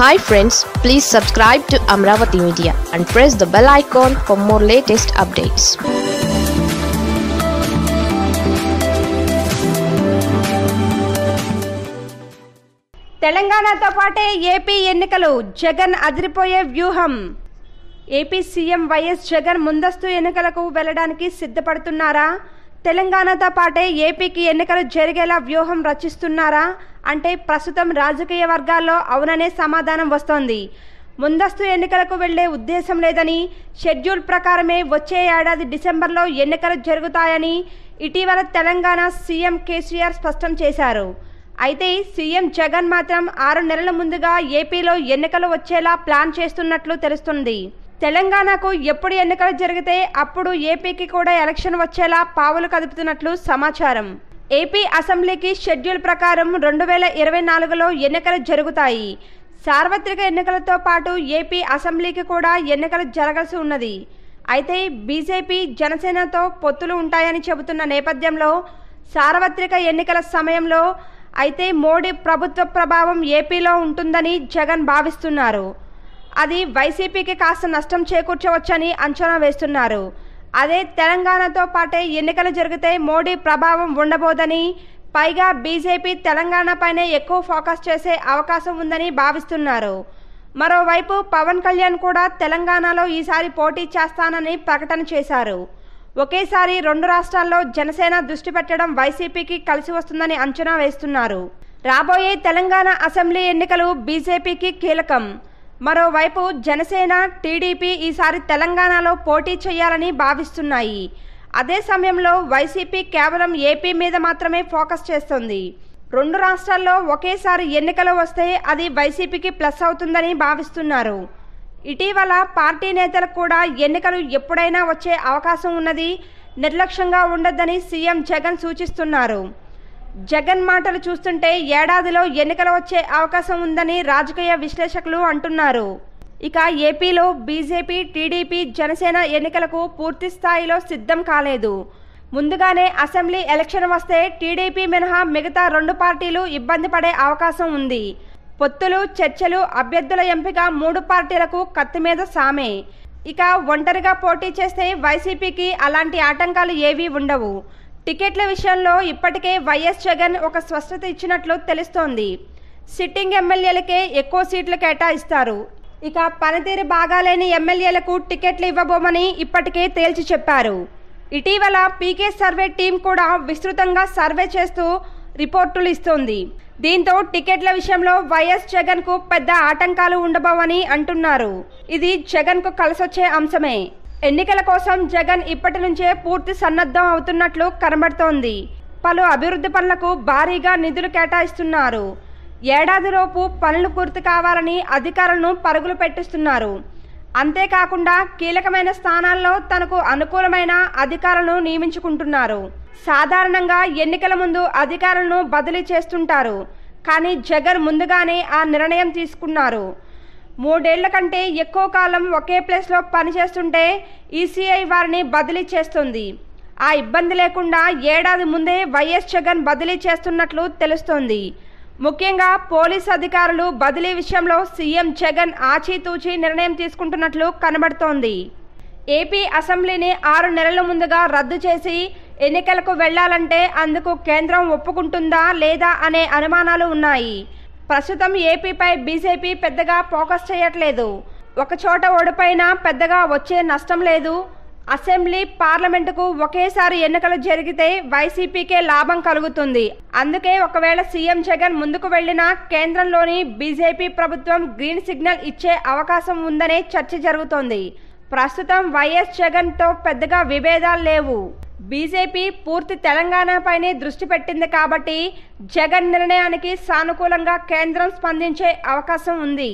hi friends please subscribe to Amaravati media and press the bell icon for more latest updates తెలంగాణతో పాటే AP ఎన్నికలు జగన్ అదిరిపోయే వ్యూహం AP CM YS Jagan ముందస్తు ఎన్నికలకు వెళ్లడానికి సిద్ధపడుతున్నారా తెలంగాణతో పాటే ఏపీకి ఎన్నికలు జరిగేలా వ్యూహం రచిస్తున్నారా అంటే ప్రస్తుతం రాజకీయ వర్గాల్లో అవుననే సమాధానం వస్తోంది ముందస్తు ఎన్నికలకు వెళ్లే ఉద్దేశం లేదని షెడ్యూల్ ప్రకారమే వచ్చే ఏడాది డిసెంబర్లో ఎన్నికలు జరుగుతాయని ఇటీవల తెలంగాణ సీఎం కేసీఆర్ స్పష్టం చేశారు అయితే సీఎం జగన్ మాత్రం ఆరు నెలల ముందుగా ఏపీలో ఎన్నికలు వచ్చేలా ప్లాన్ చేస్తున్నట్లు తెలుస్తుంది తెలంగాణకు ఎప్పుడు ఎన్నికలు జరిగితే అప్పుడు ఏపీకి కూడా ఎలక్షన్ వచ్చేలా పావులు కదుపుతున్నట్లు సమాచారం ఏపీ అసెంబ్లీకి షెడ్యూల్ ప్రకారం రెండు వేల ఇరవై నాలుగులో ఎన్నికలు జరుగుతాయి సార్వత్రిక ఎన్నికలతో పాటు ఏపీ అసెంబ్లీకి కూడా ఎన్నికలు జరగాల్సి ఉన్నది అయితే బీజేపీ జనసేనతో పొత్తులు ఉంటాయని చెబుతున్న నేపథ్యంలో సార్వత్రిక ఎన్నికల సమయంలో అయితే మోడీ ప్రభుత్వ ప్రభావం ఏపీలో ఉంటుందని జగన్ భావిస్తున్నారు అది వైసీపీకి కాస్త నష్టం చేకూర్చవచ్చని అంచనా వేస్తున్నారు అదే తెలంగాణతో పాటే ఎన్నికలు జరిగితే మోడీ ప్రభావం ఉండబోదని పైగా బీజేపీ తెలంగాణపైనే ఎక్కువ ఫోకస్ చేసే అవకాశం ఉందని భావిస్తున్నారు మరోవైపు పవన్ కళ్యాణ్ కూడా తెలంగాణలో ఈసారి పోటీ చేస్తానని ప్రకటన చేశారు ఒకేసారి రెండు రాష్ట్రాల్లో జనసేన దృష్టి పెట్టడం వైసీపీకి కలిసి వస్తుందని అంచనా వేస్తున్నారు రాబోయే తెలంగాణ అసెంబ్లీ ఎన్నికలు బీజేపీకి కీలకం మరోవైపు జనసేన టీడీపీ ఈసారి తెలంగాణలో పోటీ చేయాలని భావిస్తున్నాయి అదే సమయంలో వైసీపీ కేవలం ఏపీ మీద మాత్రమే ఫోకస్ చేస్తుంది రెండు రాష్ట్రాల్లో ఒకేసారి ఎన్నికలు వస్తే అది వైసీపీకి ప్లస్ అవుతుందని భావిస్తున్నారు ఇటీవల పార్టీ నేతలు కూడా ఎన్నికలు ఎప్పుడైనా వచ్చే అవకాశం ఉన్నది నిర్లక్ష్యంగా ఉండొద్దని సీఎం జగన్ సూచిస్తున్నారు జగన్ మాటలు చూస్తుంటే ఏడాదిలో ఎన్నికలు వచ్చే అవకాశం ఉందని రాజకీయ విశ్లేషకులు అంటున్నారు ఇక ఏపీలో బీజేపీ టీడీపీ జనసేన ఎన్నికలకు పూర్తి స్థాయిలో సిద్ధం కాలేదు ముందుగానే అసెంబ్లీ ఎలక్షన్ వస్తే టీడీపీ మినహా మిగతా రెండు పార్టీలు ఇబ్బంది పడే అవకాశం ఉంది పొత్తులు చర్చలు అభ్యర్థుల ఎంపిక మూడు పార్టీలకు కత్తి మీద సామే ఇక ఒంటరిగా పోటీ చేస్తే వైసీపీకి అలాంటి ఆటంకాలు ఏవీ ఉండవు టికెట్ల విషయంలో ఇప్పటికే వైఎస్ జగన్ ఒక స్వస్థత ఇచ్చినట్లు తెలుస్తోంది సిట్టింగ్ ఎమ్మెల్యేలకే ఎక్కువ సీట్లు కేటాయిస్తారు ఇక పనితీరు బాగాలేని ఎమ్మెల్యేలకు టికెట్లు ఇవ్వబోమని ఇప్పటికే తేల్చి చెప్పారు ఇటీవల పీకే సర్వే టీం కూడా విస్తృతంగా సర్వే చేస్తూ రిపోర్టులు ఇస్తోంది దీంతో టికెట్ల విషయంలో వైఎస్ జగన్కు పెద్ద ఆటంకాలు ఉండబోవని అంటున్నారు ఇది జగన్కు కలిసొచ్చే అంశమే ఎన్నికల కోసం జగన్ ఇప్పటి నుంచే పూర్తి సన్నద్ధం అవుతున్నట్లు కనబడుతోంది పలు అభివృద్ధి పనులకు భారీగా నిధులు కేటాయిస్తున్నారు ఏడాదిలోపు పనులు పూర్తి కావాలని అధికారులను పరుగులు పెట్టిస్తున్నారు అంతేకాకుండా కీలకమైన స్థానాల్లో తనకు అనుకూలమైన అధికారులను నియమించుకుంటున్నారు సాధారణంగా ఎన్నికల ముందు అధికారులను బదిలీ చేస్తుంటారు కానీ జగన్ ముందుగానే ఆ నిర్ణయం తీసుకున్నారు మూడేళ్ల కంటే ఎక్కువ కాలం ఒకే ప్లేస్లో పనిచేస్తుంటే ఈసీఐ వారిని బదిలీ చేస్తుంది ఆ ఇబ్బంది లేకుండా ఏడాది ముందే వైఎస్ జగన్ బదిలీ చేస్తున్నట్లు తెలుస్తోంది ముఖ్యంగా పోలీస్ అధికారులు బదిలీ విషయంలో సీఎం జగన్ ఆచితూచి నిర్ణయం తీసుకుంటున్నట్లు కనబడుతోంది ఏపీ అసెంబ్లీని ఆరు నెలల ముందుగా రద్దు చేసి ఎన్నికలకు వెళ్లాలంటే అందుకు కేంద్రం ఒప్పుకుంటుందా లేదా అనే అనుమానాలు ఉన్నాయి ప్రస్తుతం ఏపీపై బీజేపీ పెద్దగా ఫోకస్ చేయట్లేదు ఒకచోట ఓడిపోయినా పెద్దగా వచ్చే నష్టం లేదు అసెంబ్లీ పార్లమెంటుకు ఒకేసారి ఎన్నికలు జరిగితే వైసీపీకే లాభం కలుగుతుంది అందుకే ఒకవేళ సీఎం జగన్ ముందుకు వెళ్లినా కేంద్రంలోని బీజేపీ ప్రభుత్వం గ్రీన్ సిగ్నల్ ఇచ్చే అవకాశం ఉందనే చర్చ జరుగుతోంది ప్రస్తుతం వైఎస్ జగన్తో పెద్దగా విభేదాలు లేవు బీజేపీ పూర్తి తెలంగాణపైనే దృష్టి పెట్టింది కాబట్టి జగన్ నిర్ణయానికి సానుకూలంగా కేంద్రం స్పందించే అవకాశం ఉంది